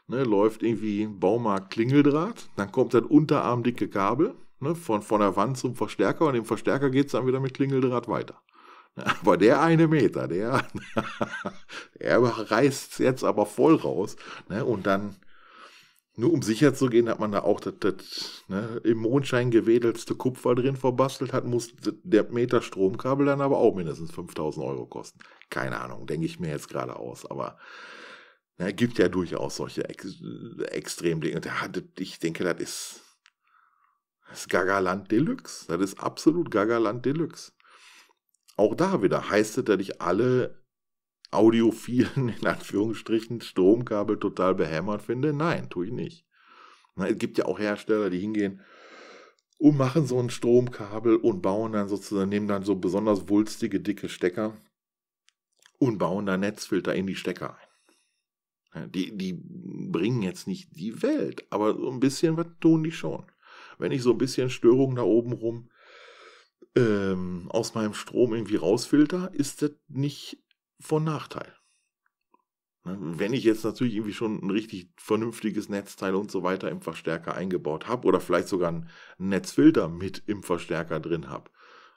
Ne, läuft irgendwie Baumarkt Klingeldraht, dann kommt das unterarmdicke Kabel ne, von, von der Wand zum Verstärker und im Verstärker geht es dann wieder mit Klingeldraht weiter. Aber der eine Meter, der, <laughs> der reißt es jetzt aber voll raus. Ne, und dann, nur um sicher zu gehen, hat man da auch das, das ne, im Mondschein gewedelste Kupfer drin verbastelt hat, muss der Meter Stromkabel dann aber auch mindestens 5000 Euro kosten. Keine Ahnung, denke ich mir jetzt gerade aus, aber na, gibt ja durchaus solche Ex äh, Extremdinge. Und der hatte, ich denke, das ist, das ist Gagaland Deluxe. Das ist absolut Gagaland Deluxe. Auch da wieder heißt es, dass ich alle audiophilen, <laughs> in Anführungsstrichen, Stromkabel total behämmert finde. Nein, tue ich nicht. Na, es gibt ja auch Hersteller, die hingehen, und machen so ein Stromkabel und bauen dann sozusagen, nehmen dann so besonders wulstige, dicke Stecker und bauen da Netzfilter in die Stecker ein. Äh, die, die bringen jetzt nicht die Welt, aber so ein bisschen was tun die schon. Wenn ich so ein bisschen Störungen da oben rum ähm, aus meinem Strom irgendwie rausfilter, ist das nicht von Nachteil. Ne, wenn ich jetzt natürlich irgendwie schon ein richtig vernünftiges Netzteil und so weiter im Verstärker eingebaut habe oder vielleicht sogar einen Netzfilter mit im Verstärker drin habe,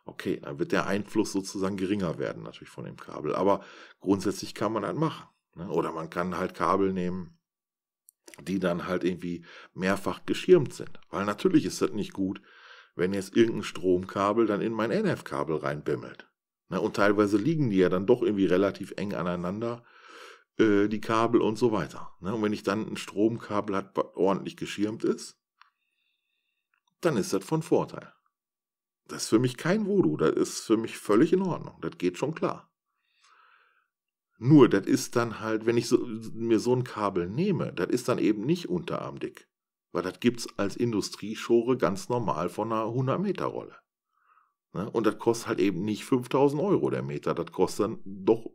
okay, dann wird der Einfluss sozusagen geringer werden natürlich von dem Kabel. Aber grundsätzlich kann man das machen. Ne? Oder man kann halt Kabel nehmen, die dann halt irgendwie mehrfach geschirmt sind. Weil natürlich ist das nicht gut, wenn jetzt irgendein Stromkabel dann in mein NF-Kabel reinbimmelt. Ne? Und teilweise liegen die ja dann doch irgendwie relativ eng aneinander, äh, die Kabel und so weiter. Ne? Und wenn ich dann ein Stromkabel habe, was ordentlich geschirmt ist, dann ist das von Vorteil. Das ist für mich kein Voodoo, das ist für mich völlig in Ordnung, das geht schon klar. Nur, das ist dann halt, wenn ich so, mir so ein Kabel nehme, das ist dann eben nicht unterarmdick. Weil das gibt es als Industrieschore ganz normal von einer 100-Meter-Rolle. Ne? Und das kostet halt eben nicht 5000 Euro der Meter, das kostet dann doch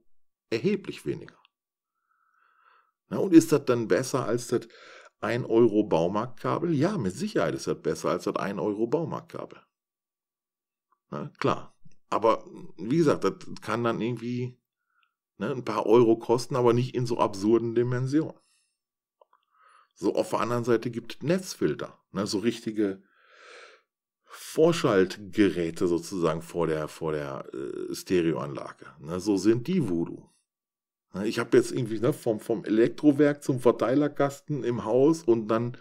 erheblich weniger. Ne? Und ist das dann besser als das 1 Euro Baumarktkabel? Ja, mit Sicherheit ist das besser als das 1 Euro Baumarktkabel. Ne? Klar. Aber wie gesagt, das kann dann irgendwie Ne, ein paar Euro kosten, aber nicht in so absurden Dimensionen. So auf der anderen Seite gibt es Netzfilter, ne, so richtige Vorschaltgeräte sozusagen vor der, vor der äh, Stereoanlage. Ne, so sind die Voodoo. Ne, ich habe jetzt irgendwie ne, vom, vom Elektrowerk zum Verteilerkasten im Haus und dann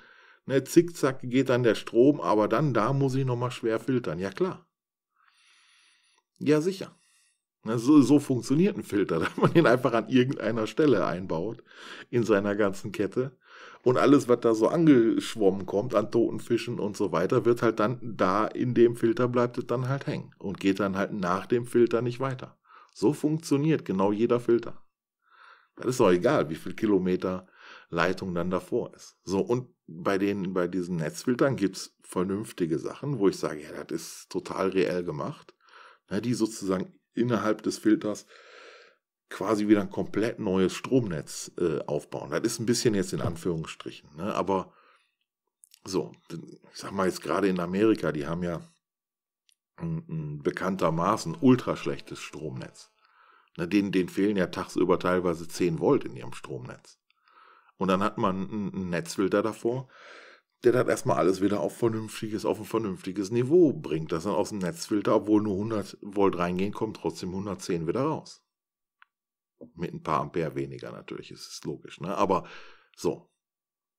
ne, zickzack geht dann der Strom, aber dann da muss ich nochmal schwer filtern. Ja klar. Ja sicher. Ne, so, so funktioniert ein Filter, <laughs> dass man ihn einfach an irgendeiner Stelle einbaut in seiner ganzen Kette. Und alles, was da so angeschwommen kommt an toten Fischen und so weiter, wird halt dann da in dem Filter bleibt es dann halt hängen und geht dann halt nach dem Filter nicht weiter. So funktioniert genau jeder Filter. Das ist doch egal, wie viel Kilometer Leitung dann davor ist. So, und bei den, bei diesen Netzfiltern gibt es vernünftige Sachen, wo ich sage, ja, das ist total reell gemacht, ne, die sozusagen innerhalb des Filters quasi wieder ein komplett neues Stromnetz äh, aufbauen. Das ist ein bisschen jetzt in Anführungsstrichen, ne? aber so, ich sag mal jetzt gerade in Amerika, die haben ja ein, ein bekanntermaßen ultra schlechtes Stromnetz. Ne? Denen, denen fehlen ja tagsüber teilweise 10 Volt in ihrem Stromnetz. Und dann hat man einen Netzfilter davor, der dann erstmal alles wieder auf vernünftiges, auf ein vernünftiges Niveau bringt, dass dann aus dem Netzfilter, obwohl nur 100 Volt reingehen, kommt trotzdem 110 wieder raus. Mit ein paar Ampere weniger natürlich, ist logisch, ne? Aber so.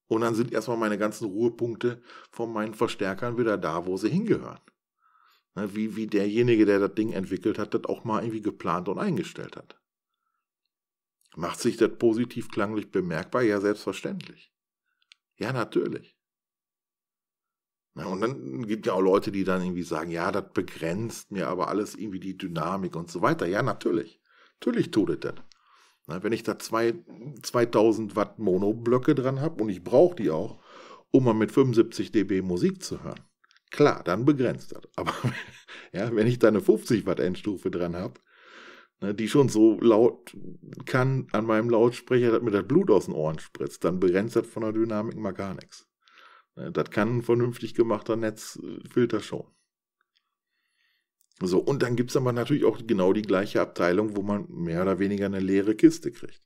Und dann sind erstmal meine ganzen Ruhepunkte von meinen Verstärkern wieder da, wo sie hingehören. Ne? Wie, wie derjenige, der das Ding entwickelt hat, das auch mal irgendwie geplant und eingestellt hat. Macht sich das positiv klanglich bemerkbar? Ja, selbstverständlich. Ja, natürlich. Na, und dann gibt ja auch Leute, die dann irgendwie sagen, ja, das begrenzt mir aber alles irgendwie die Dynamik und so weiter. Ja, natürlich. Natürlich tut es das. Na, wenn ich da zwei, 2000 Watt Monoblöcke dran habe und ich brauche die auch, um mal mit 75 dB Musik zu hören, klar, dann begrenzt das. <laughs> Aber ja, wenn ich da eine 50 Watt Endstufe dran habe, ne, die schon so laut kann an meinem Lautsprecher, dass mir das Blut aus den Ohren spritzt, dann begrenzt das von der Dynamik mal gar nichts. Ne, das kann ein vernünftig gemachter Netzfilter schon. So, und dann gibt es aber natürlich auch genau die gleiche Abteilung, wo man mehr oder weniger eine leere Kiste kriegt.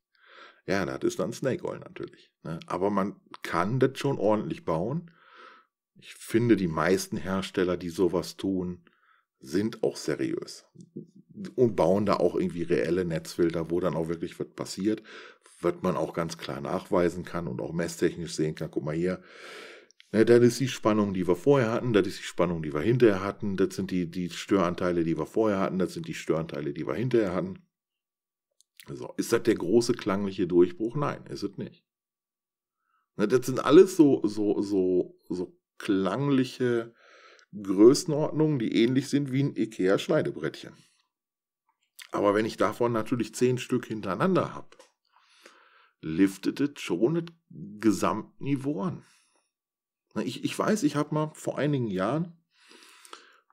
Ja, das ist dann Snake Oil natürlich. Ne? Aber man kann das schon ordentlich bauen. Ich finde, die meisten Hersteller, die sowas tun, sind auch seriös und bauen da auch irgendwie reelle Netzfilter, wo dann auch wirklich was passiert, was man auch ganz klar nachweisen kann und auch messtechnisch sehen kann. Guck mal hier, na, ne, das ist die Spannung, die wir vorher hatten, das ist die Spannung, die wir hinterher hatten, das sind die, die Störanteile, die wir vorher hatten, das sind die Störanteile, die wir hinterher hatten. So, ist das der große klangliche Durchbruch? Nein, ist es nicht. Na, ne, das sind alles so, so, so, so klangliche Größenordnungen, die ähnlich sind wie ein IKEA-Schneidebrettchen. Aber wenn ich davon natürlich zehn Stück hintereinander habe, liftet es schon das Gesamtniveau an. Ich, ich weiß, ich habe mal vor einigen Jahren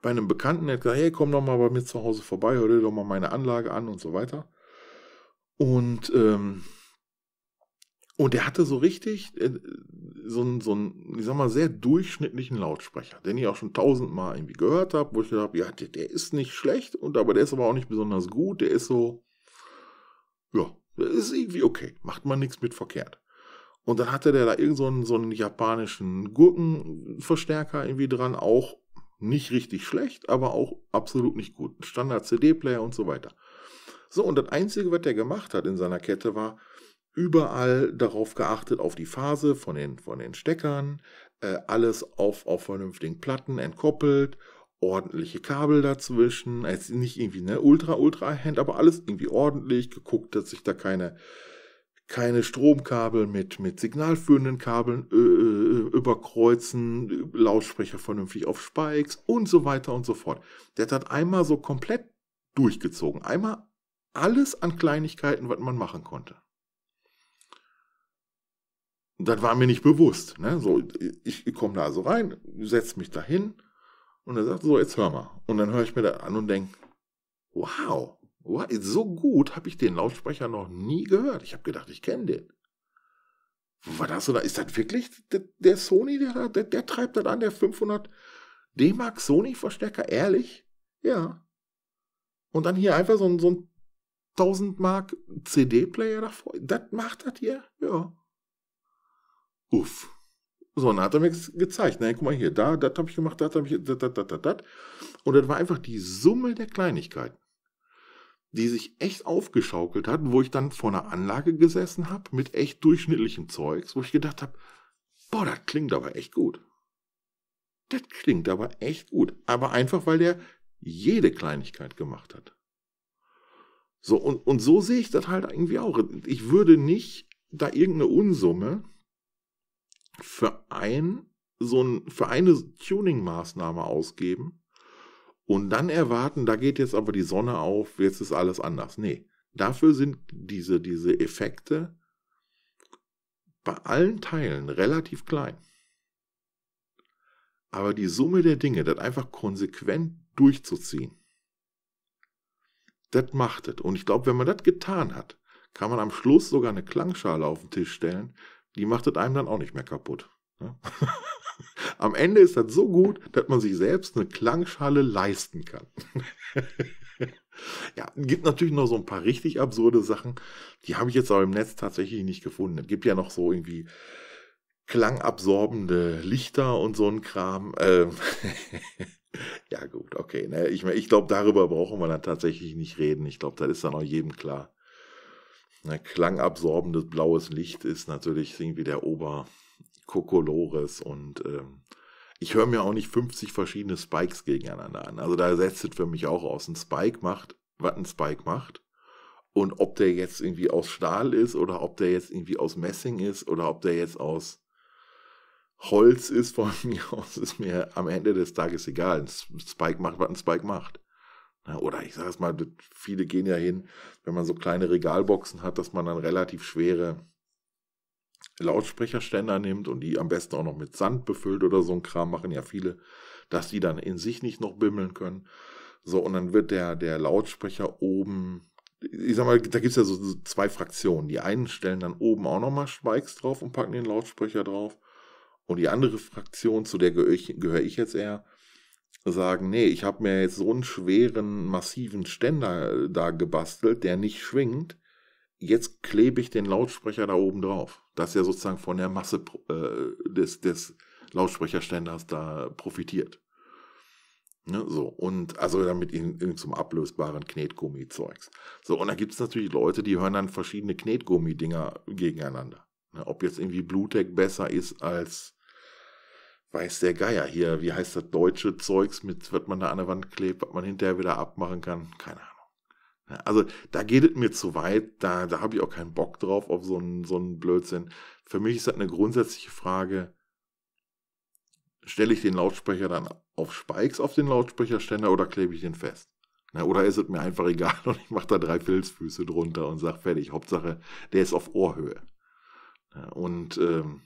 bei einem Bekannten gesagt, hey, komm doch mal bei mir zu Hause vorbei, hör dir doch mal meine Anlage an und so weiter. Und, ähm, und er hatte so richtig äh, so einen, so ich sag mal, sehr durchschnittlichen Lautsprecher, den ich auch schon tausendmal irgendwie gehört habe, wo ich gedacht habe, ja, der, der, ist nicht schlecht, und aber der ist aber auch nicht besonders gut, der ist so, ja, der ist irgendwie okay, macht man nichts mit verkehrt. Und dann hatte der da irgendeinen so so einen japanischen Gurkenverstärker irgendwie dran, auch nicht richtig schlecht, aber auch absolut nicht gut. Standard CD-Player und so weiter. So, und das Einzige, was der gemacht hat in seiner Kette, war überall darauf geachtet, auf die Phase von den, von den Steckern, äh, alles auf, auf vernünftigen Platten entkoppelt, ordentliche Kabel dazwischen, also nicht irgendwie eine ultra, ultra hand, aber alles irgendwie ordentlich, geguckt, dass sich da keine keine Stromkabel mit, mit signalführenden Kabeln äh, äh, überkreuzen, Lautsprecher vernünftig auf Spikes und so weiter und so fort. Der hat einmal so komplett durchgezogen. Einmal alles an Kleinigkeiten, was man machen konnte. Das war mir nicht bewusst. Ne? So, ich, ich komme da so also rein, setze mich da hin und er sagt, so, jetzt hör mal. Und dann höre ich mir das an und denke, wow, Oh, so gut habe ich den Lautsprecher noch nie gehört. Ich habe gedacht, ich kenne den. War das oder ist das wirklich der, der Sony, der, der, der, treibt das an, der 500 D-Mark Sony Verstärker, ehrlich? Ja. Und dann hier einfach so ein, so ein 1000 Mark CD-Player davor. Das macht das hier? Ja. Uff. So, dann hat er mir gezeigt, ne, guck mal hier, da, das habe ich gemacht, das habe ich, das, das, das, das. Und das war einfach die Summe der Kleinigkeiten die sich echt aufgeschaukelt hat, wo ich dann vor einer Anlage gesessen habe mit echt durchschnittlichem Zeugs, wo ich gedacht habe, boah, das klingt aber echt gut. Das klingt aber echt gut. Aber einfach, weil der jede Kleinigkeit gemacht hat. So, und, und so sehe ich das halt irgendwie auch. Ich würde nicht da irgendeine Unsumme für ein, so ein, für eine Tuning-Maßnahme ausgeben, und dann erwarten, da geht jetzt aber die Sonne auf, jetzt ist alles anders. Nee, dafür sind diese, diese Effekte bei allen Teilen relativ klein. Aber die Summe der Dinge, das einfach konsequent durchzuziehen, das macht es. Und ich glaube, wenn man das getan hat, kann man am Schluss sogar eine Klangschale auf den Tisch stellen, die macht es einem dann auch nicht mehr kaputt. <laughs> Am Ende ist das so gut, dass man sich selbst eine Klangschale leisten kann. <laughs> ja, gibt natürlich noch so ein paar richtig absurde Sachen. Die habe ich jetzt aber im Netz tatsächlich nicht gefunden. Es gibt ja noch so irgendwie klangabsorbende Lichter und so ein Kram. Ähm <laughs> ja, gut, okay. Ne? Ich, ich glaube, darüber brauchen wir dann tatsächlich nicht reden. Ich glaube, das ist dann auch jedem klar. Ne, klangabsorbendes blaues Licht ist natürlich irgendwie der Ober, Kokolores und ähm, ich höre mir auch nicht 50 verschiedene Spikes gegeneinander an. Also da setzt es für mich auch aus. Ein Spike macht, was ein Spike macht. Und ob der jetzt irgendwie aus Stahl ist oder ob der jetzt irgendwie aus Messing ist oder ob der jetzt aus Holz ist von <laughs> mir aus, ist mir am Ende des Tages egal. Ein Spike macht, was ein Spike macht. Oder ich sage es mal, viele gehen ja hin, wenn man so kleine Regalboxen hat, dass man dann relativ schwere Lautsprecherständer nimmt und die am besten auch noch mit Sand befüllt oder so ein Kram machen ja viele, dass die dann in sich nicht noch bimmeln können. So, und dann wird der, der Lautsprecher oben, ich sag mal, da gibt es ja so, zwei Fraktionen. Die einen stellen dann oben auch nochmal Spikes drauf und packen den Lautsprecher drauf. Und die andere Fraktion, zu der gehöre ich, gehör ich jetzt eher, sagen, nee, ich habe mir jetzt so einen schweren, massiven Ständer äh, da gebastelt, der nicht schwingt. Jetzt klebe ich den Lautsprecher da oben drauf dass er sozusagen von der Masse äh, des, des Lautsprecherständers da profitiert. Ne, so, und also damit in irgendeinem ablösbaren Knetgummi-Zeugs. So, und da gibt es natürlich Leute, die hören dann verschiedene Knetgummi-Dinger gegeneinander. Ne, ob jetzt irgendwie Bluetech besser ist als, weiß der Geier hier, wie heißt das deutsche Zeugs mit, was man da an der Wand klebt, was man hinterher wieder abmachen kann, keine Ahnung. Also da geht es mir zu weit, da, da habe ich auch keinen Bock drauf auf so einen, so einen Blödsinn. Für mich ist das eine grundsätzliche Frage, stelle ich den Lautsprecher dann auf Spikes auf den Lautsprecherständer oder klebe ich den fest? Na, ne, oder ist es mir einfach <laughs> egal und ich mache da drei Filzfüße drunter und sage fertig, Hauptsache, der ist auf Ohrhöhe. Und ähm,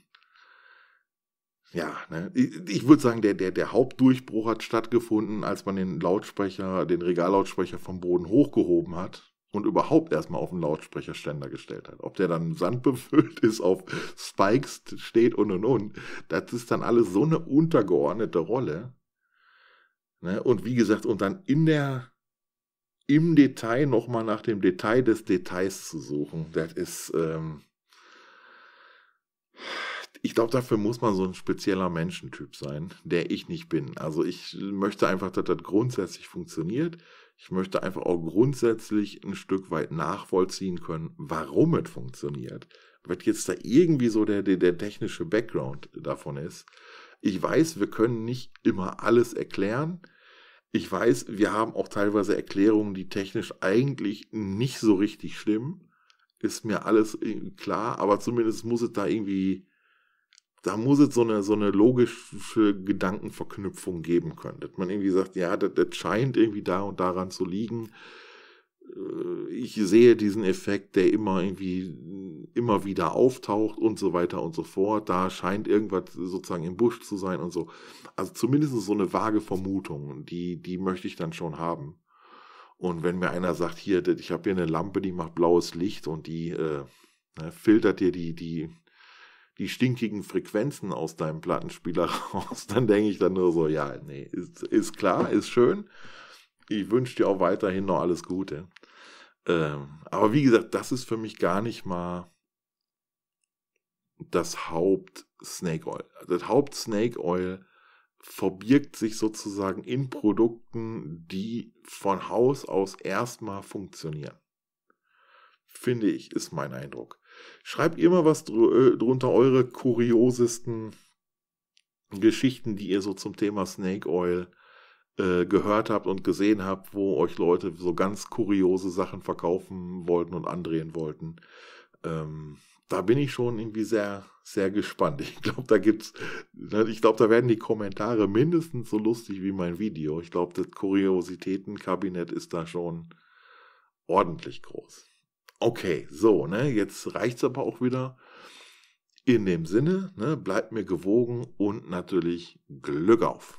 ja, ne? ich würde sagen, der, der, der Hauptdurchbruch hat stattgefunden, als man den Lautsprecher, den Regallautsprecher vom Boden hochgehoben hat und überhaupt erstmal auf den Lautsprecherständer gestellt hat. Ob der dann sandbefüllt ist, auf Spikes steht und und und. Das ist dann alles so eine untergeordnete Rolle. Ne? Und wie gesagt, und dann in der, im Detail nochmal nach dem Detail des Details zu suchen, das ist, ähm, ich glaube, dafür muss man so ein spezieller Menschentyp sein, der ich nicht bin. Also ich möchte einfach, dass das grundsätzlich funktioniert. Ich möchte einfach auch grundsätzlich ein Stück weit nachvollziehen können, warum es funktioniert. Wird jetzt da irgendwie so der, der, der technische Background davon ist. Ich weiß, wir können nicht immer alles erklären. Ich weiß, wir haben auch teilweise Erklärungen, die technisch eigentlich nicht so richtig stimmen. Ist mir alles äh, klar, aber zumindest muss es da irgendwie da muss es so eine, so eine logische Gedankenverknüpfung geben können. Dass man irgendwie sagt, ja, das, das scheint irgendwie da und daran zu liegen. Äh, ich sehe diesen Effekt, der immer irgendwie immer wieder auftaucht und so weiter und so fort. Da scheint irgendwas sozusagen im Busch zu sein und so. Also zumindest so eine vage Vermutung, die, die möchte ich dann schon haben. Und wenn mir einer sagt, hier, ich habe hier eine Lampe, die macht blaues Licht und die äh, ne, filtert dir die, die die stinkigen Frequenzen aus deinem Plattenspieler <laughs> raus, dann denke ich dann nur so, ja, nee, ist, ist klar, ist schön. Ich wünsche dir auch weiterhin noch alles Gute. Ähm, aber wie gesagt, das ist für mich gar nicht mal das Haupt Snake Oil. Das Haupt Snake Oil verbirgt sich sozusagen in Produkten, die von Haus aus erstmal funktionieren. Finde ich, ist mein Eindruck. Schreibt ihr mal was dr äh, drunter, eure kuriosesten Geschichten, die ihr so zum Thema Snake Oil äh, gehört habt und gesehen habt, wo euch Leute so ganz kuriose Sachen verkaufen wollten und andrehen wollten. Ähm, da bin ich schon irgendwie sehr, sehr gespannt. Ich glaube, da gibt's, ne, ich glaube, da werden die Kommentare mindestens so lustig wie mein Video. Ich glaube, das Kuriositätenkabinett ist da schon ordentlich groß okay, so, ne, jetzt reicht's aber auch wieder. In dem Sinne, ne, bleibt mir gewogen und natürlich Glück auf.